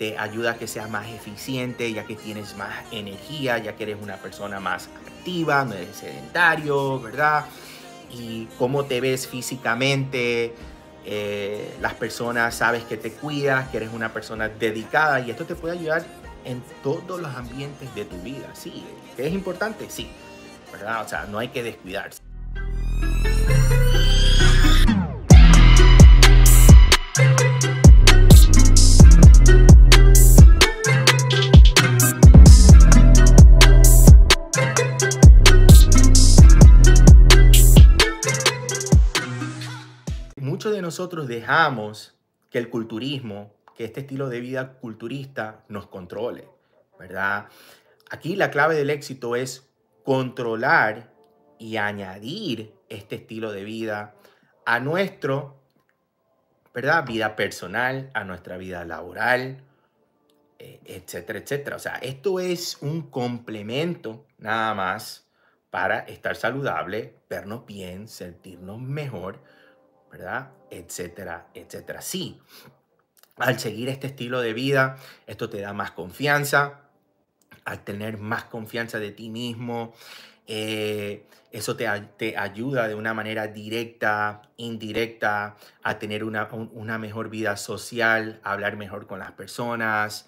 te ayuda a que seas más eficiente, ya que tienes más energía, ya que eres una persona más activa, no eres sedentario, ¿verdad? Y cómo te ves físicamente, eh, las personas sabes que te cuidas, que eres una persona dedicada y esto te puede ayudar en todos los ambientes de tu vida. Sí, es importante, sí, ¿verdad? O sea, no hay que descuidarse. nosotros dejamos que el culturismo, que este estilo de vida culturista nos controle, ¿verdad? Aquí la clave del éxito es controlar y añadir este estilo de vida a nuestro, ¿verdad? Vida personal, a nuestra vida laboral, eh, etcétera, etcétera. O sea, esto es un complemento nada más para estar saludable, vernos bien, sentirnos mejor, ¿verdad? Etcétera, etcétera. Sí, al seguir este estilo de vida, esto te da más confianza, al tener más confianza de ti mismo, eh, eso te, te, ayuda de una manera directa, indirecta, a tener una, mejor vida social, a hablar mejor con las personas.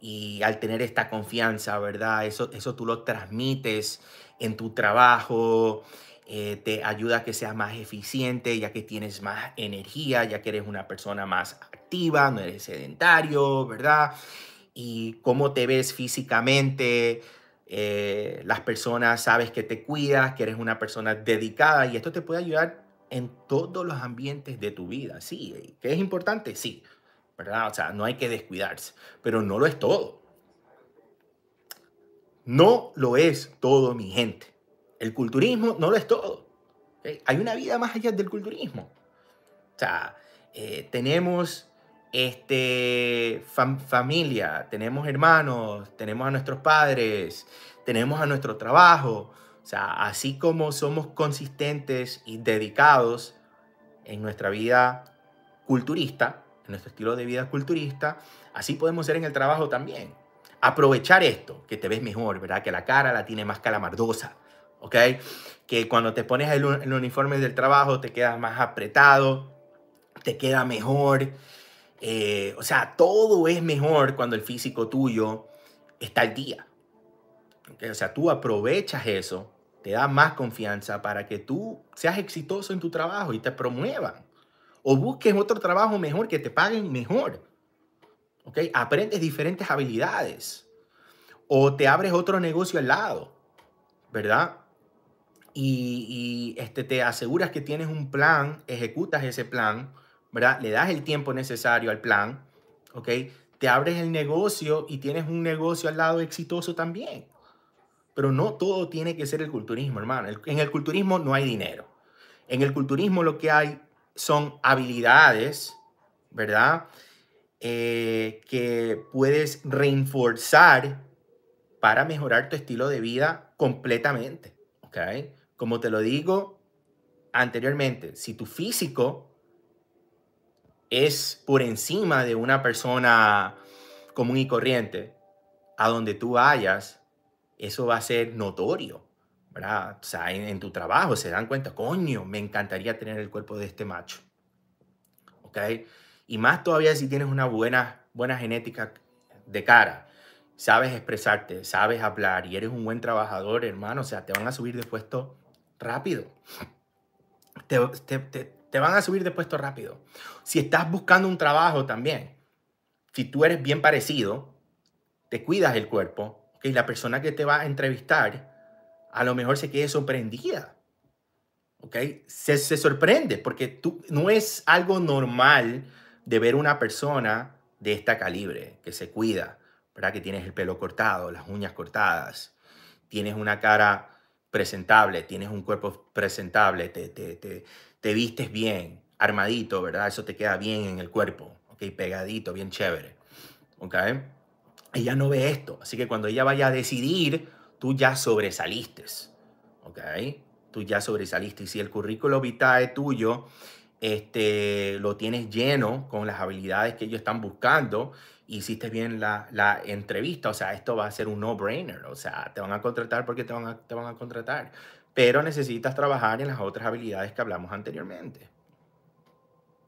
Y al tener esta confianza, ¿verdad? Eso, eso tú lo transmites en tu trabajo, eh, te ayuda a que seas más eficiente, ya que tienes más energía, ya que eres una persona más activa, no eres sedentario, ¿verdad? Y cómo te ves físicamente, eh, las personas sabes que te cuidas, que eres una persona dedicada y esto te puede ayudar en todos los ambientes de tu vida. Sí, ¿qué es importante, sí, ¿verdad? O sea, no hay que descuidarse, pero no lo es todo. No lo es todo, mi gente el culturismo no lo es todo. Eh, hay una vida más allá del culturismo. O sea, eh, tenemos este, familia, tenemos hermanos, tenemos a nuestros padres, tenemos a nuestro trabajo. O sea, así como somos consistentes y dedicados en nuestra vida culturista, en nuestro estilo de vida culturista, así podemos ser en el trabajo también. Aprovechar esto, que te ves mejor, ¿verdad? Que la cara la tiene más calamardosa, ¿ok? Que cuando te pones el, uniforme del trabajo te quedas más apretado, te queda mejor. Eh, o sea, todo es mejor cuando el físico tuyo está al día. O sea, tú aprovechas eso, te da más confianza para que tú seas exitoso en tu trabajo y te promuevan. O busques otro trabajo mejor, que te paguen mejor. ¿ok? Aprendes diferentes habilidades. O te abres otro negocio al lado, ¿verdad? y, este, te aseguras que tienes un plan, ejecutas ese plan, ¿verdad? Le das el tiempo necesario al plan, ¿ok? Te abres el negocio y tienes un negocio al lado exitoso también. Pero no todo tiene que ser el culturismo, hermano. En el culturismo no hay dinero. En el culturismo lo que hay son habilidades, ¿verdad? Eh, que puedes reforzar para mejorar tu estilo de vida completamente, ¿ok? Como te lo digo anteriormente, si tu físico es por encima de una persona común y corriente, a donde tú vayas, eso va a ser notorio, ¿verdad? O sea, en, tu trabajo se dan cuenta, coño, me encantaría tener el cuerpo de este macho, ¿ok? Y más todavía si tienes una buena, buena genética de cara, sabes expresarte, sabes hablar y eres un buen trabajador, hermano, o sea, te van a subir de puesto rápido. Te, van a subir de puesto rápido. Si estás buscando un trabajo también, si tú eres bien parecido, te cuidas el cuerpo, que la persona que te va a entrevistar a lo mejor se quede sorprendida. ¿ok? Se, sorprende porque tú, no es algo normal de ver una persona de esta calibre, que se cuida, ¿verdad? que tienes el pelo cortado, las uñas cortadas, tienes una cara presentable, tienes un cuerpo presentable, te, vistes bien, armadito, ¿verdad? Eso te queda bien en el cuerpo, ¿ok? Pegadito, bien chévere, ¿ok? Ella no ve esto, así que cuando ella vaya a decidir, tú ya sobresaliste, ¿ok? Tú ya sobresaliste. Y si el currículo vitae tuyo este, lo tienes lleno con las habilidades que ellos están buscando, hiciste bien la, la, entrevista, o sea, esto va a ser un no-brainer, o sea, te van a contratar porque te van a, te van a contratar, pero necesitas trabajar en las otras habilidades que hablamos anteriormente.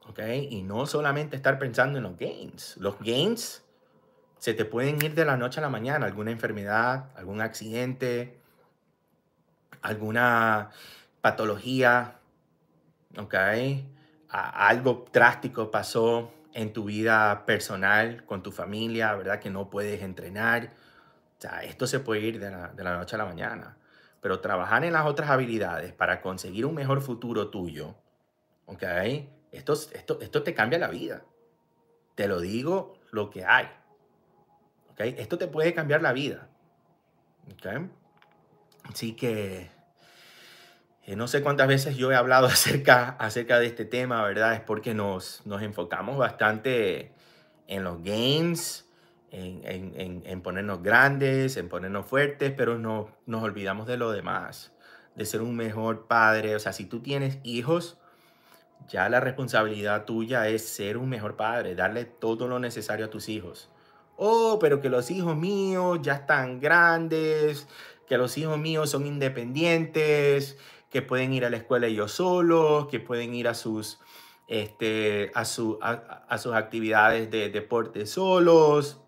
¿Ok? Y no solamente estar pensando en los gains. Los gains se te pueden ir de la noche a la mañana, alguna enfermedad, algún accidente, alguna patología, ¿ok? algo drástico pasó, en tu vida personal, con tu familia, ¿verdad? Que no puedes entrenar. O sea, esto se puede ir de la, noche a la mañana. Pero trabajar en las otras habilidades para conseguir un mejor futuro tuyo, ¿ok? Esto, esto, esto te cambia la vida. Te lo digo lo que hay. ¿Ok? Esto te puede cambiar la vida. ¿Ok? Así que eh, no sé cuántas veces yo he hablado acerca, acerca de este tema, ¿verdad? Es porque nos, nos enfocamos bastante en los games, en, en, en, ponernos grandes, en ponernos fuertes, pero no, nos olvidamos de lo demás, de ser un mejor padre. O sea, si tú tienes hijos, ya la responsabilidad tuya es ser un mejor padre, darle todo lo necesario a tus hijos. Oh, pero que los hijos míos ya están grandes, que los hijos míos son independientes, que pueden ir a la escuela ellos solos, que pueden ir a sus, este, a, a, sus actividades de deporte solos,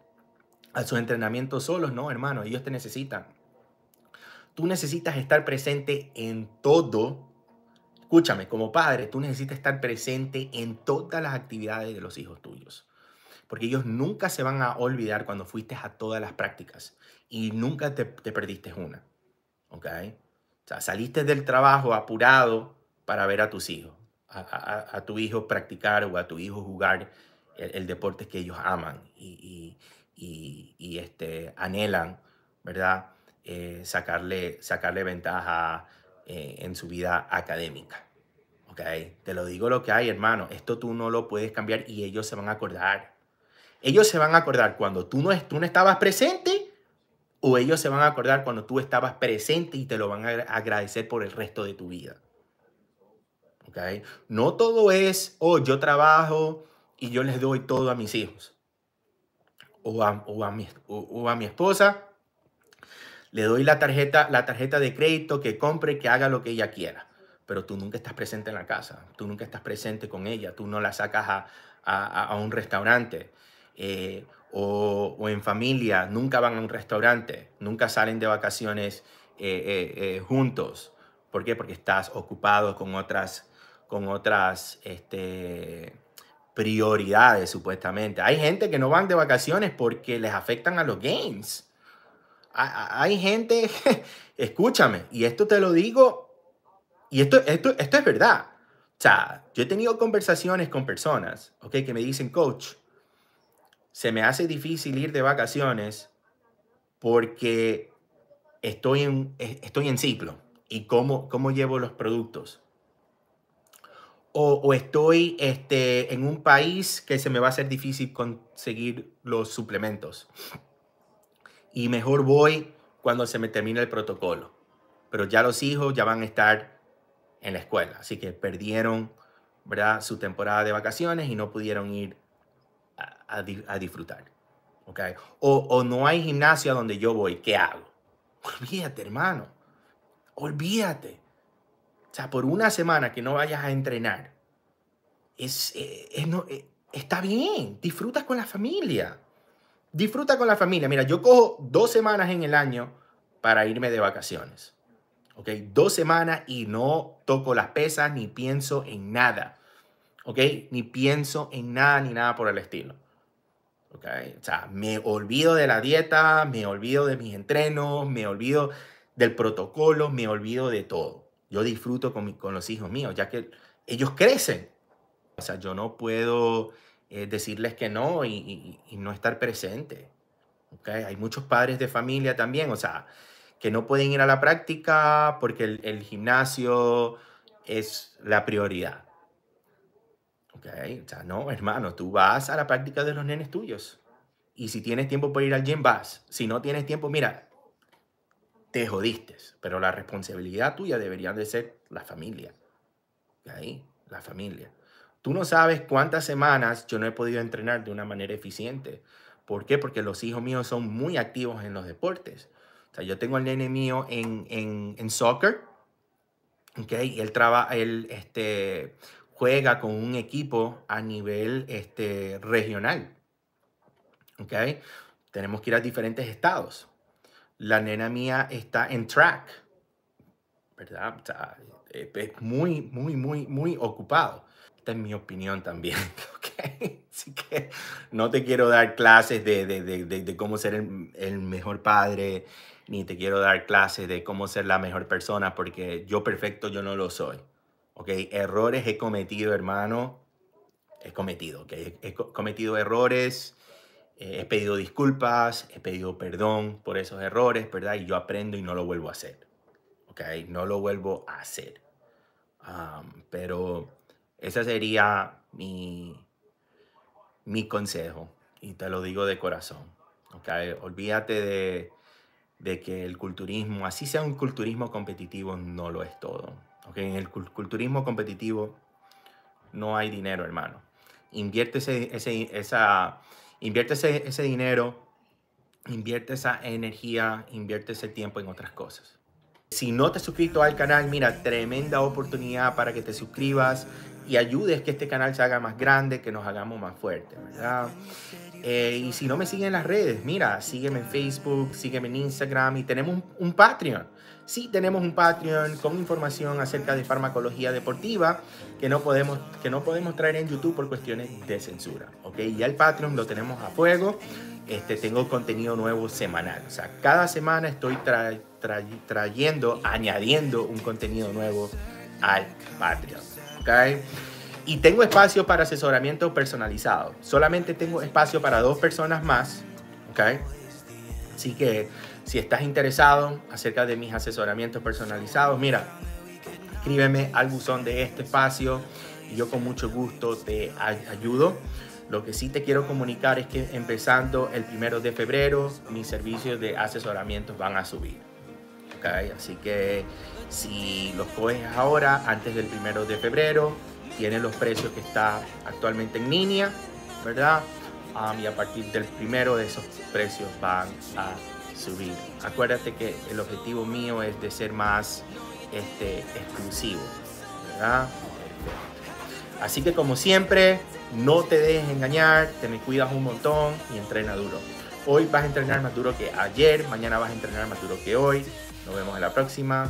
a sus entrenamientos solos. No, hermano, ellos te necesitan. Tú necesitas estar presente en todo. Escúchame, como padre, tú necesitas estar presente en todas las actividades de los hijos tuyos. Porque ellos nunca se van a olvidar cuando fuiste a todas las prácticas y nunca te, te perdiste una. ¿Ok? saliste del trabajo apurado para ver a tus hijos, a, tu hijo practicar o a tu hijo jugar el, deporte que ellos aman y, este, anhelan, ¿verdad? Eh, sacarle, sacarle ventaja eh, en su vida académica. ¿Ok? Te lo digo lo que hay, hermano. Esto tú no lo puedes cambiar y ellos se van a acordar. Ellos se van a acordar cuando tú no estabas presente o ellos se van a acordar cuando tú estabas presente y te lo van a agradecer por el resto de tu vida. No todo es, oh, yo trabajo y yo les doy todo a mis hijos. O a, mi, esposa, le doy la tarjeta, la tarjeta de crédito que compre, que haga lo que ella quiera. Pero tú nunca estás presente en la casa, tú nunca estás presente con ella, tú no la sacas a, un restaurante. Eh, o, en familia, nunca van a un restaurante, nunca salen de vacaciones eh, eh, eh, juntos. ¿Por qué? Porque estás ocupado con otras, con otras este, prioridades, supuestamente. Hay gente que no van de vacaciones porque les afectan a los games. Hay, gente, escúchame, y esto te lo digo, y esto, esto, esto es verdad. O sea, yo he tenido conversaciones con personas, ¿ok? Que me dicen, coach, se me hace difícil ir de vacaciones porque estoy en, e, estoy en ciclo y cómo, cómo llevo los productos. O, o, estoy este, en un país que se me va a ser difícil conseguir los suplementos. Y mejor voy cuando se me termine el protocolo. Pero ya los hijos ya van a estar en la escuela. Así que perdieron ¿verdad? su temporada de vacaciones y no pudieron ir a, disfrutar. ¿okay? O, no hay gimnasia donde yo voy, ¿qué hago? Olvídate, hermano. Olvídate. O sea, por una semana que no vayas a entrenar, es, eh, no, eh, está bien. disfrutas con la familia. Disfruta con la familia. Mira, yo cojo dos semanas en el año para irme de vacaciones. ¿Ok? Dos semanas y no toco las pesas ni pienso en nada. ¿Ok? Ni pienso en nada ni nada por el estilo. O sea, me olvido de la dieta, me olvido de mis entrenos, me olvido del protocolo, me olvido de todo. Yo disfruto con, con los hijos míos, ya que ellos crecen. O sea, yo no puedo eh, decirles que no y, no estar presente. Okay. Hay muchos padres de familia también, o sea, que no pueden ir a la práctica porque el gimnasio es la prioridad. O sea, no, hermano, tú vas a la práctica de los nenes tuyos. Y si tienes tiempo para ir al gym, vas. Si no tienes tiempo, mira, te jodiste. Pero la responsabilidad tuya debería de ser la familia. ¿ok? La familia. Tú no sabes cuántas semanas yo no he podido entrenar de una manera eficiente. ¿Por qué? Porque los hijos míos son muy activos en los deportes. O sea, yo tengo al nene mío en, en, en soccer, ¿ok? Y él, trabaja, él este, juega con un equipo a nivel este, regional. ¿Okay? Tenemos que ir a diferentes estados. La nena mía está en track, ¿verdad? Eh, es muy, muy, muy, muy ocupado. Esta es mi opinión también, ¿okay? Así que no te quiero dar clases de, cómo ser el mejor padre, ni te quiero dar clases de cómo ser la mejor persona, porque yo perfecto yo no lo soy. ¿ok? Errores he cometido, hermano. He cometido, ¿ok? He cometido errores, eh, he pedido disculpas, he pedido perdón por esos errores, ¿verdad? Y yo aprendo y no lo vuelvo a hacer, ¿ok? No lo vuelvo a hacer. pero ese sería mi, mi consejo y te lo digo de corazón, ¿ok? Olvídate de de que el culturismo, así sea un culturismo competitivo, no lo es todo. Okay, en el culturismo competitivo no hay dinero, hermano. Invierte ese, esa, invierte ese, ese dinero, invierte esa energía, invierte ese tiempo en otras cosas. Si no te has suscrito al canal, mira, tremenda oportunidad para que te suscribas y ayudes que este canal se haga más grande, que nos hagamos más fuertes, ¿verdad? Eh, y si no me siguen en las redes, mira, sígueme en Facebook, sígueme en Instagram y tenemos un, Patreon. Sí, tenemos un Patreon con información acerca de farmacología deportiva que no podemos, que no podemos traer en YouTube por cuestiones de censura. ¿ok? Ya el Patreon lo tenemos a fuego. Este, tengo contenido nuevo semanal. O sea, cada semana estoy trayendo, añadiendo un contenido nuevo al Patreon. ¿okay? Y tengo espacio para asesoramiento personalizado. Solamente tengo espacio para dos personas más, ¿okay? Así que si estás interesado acerca de mis asesoramientos personalizados, mira, escríbeme al buzón de este espacio y yo con mucho gusto te ayudo. Lo que sí te quiero comunicar es que empezando el primero de febrero, mis servicios de asesoramiento van a subir. Así que si los coges ahora, antes del primero de febrero, tiene los precios que está actualmente en línea, ¿verdad? Um, y a partir del primero de esos precios van a subir. Acuérdate que el objetivo mío es de ser más este, exclusivo, ¿verdad? Así que como siempre, no te dejes engañar, te me cuidas un montón y entrena duro. Hoy vas a entrenar más duro que ayer, mañana vas a entrenar más duro que hoy. Nos vemos en la próxima.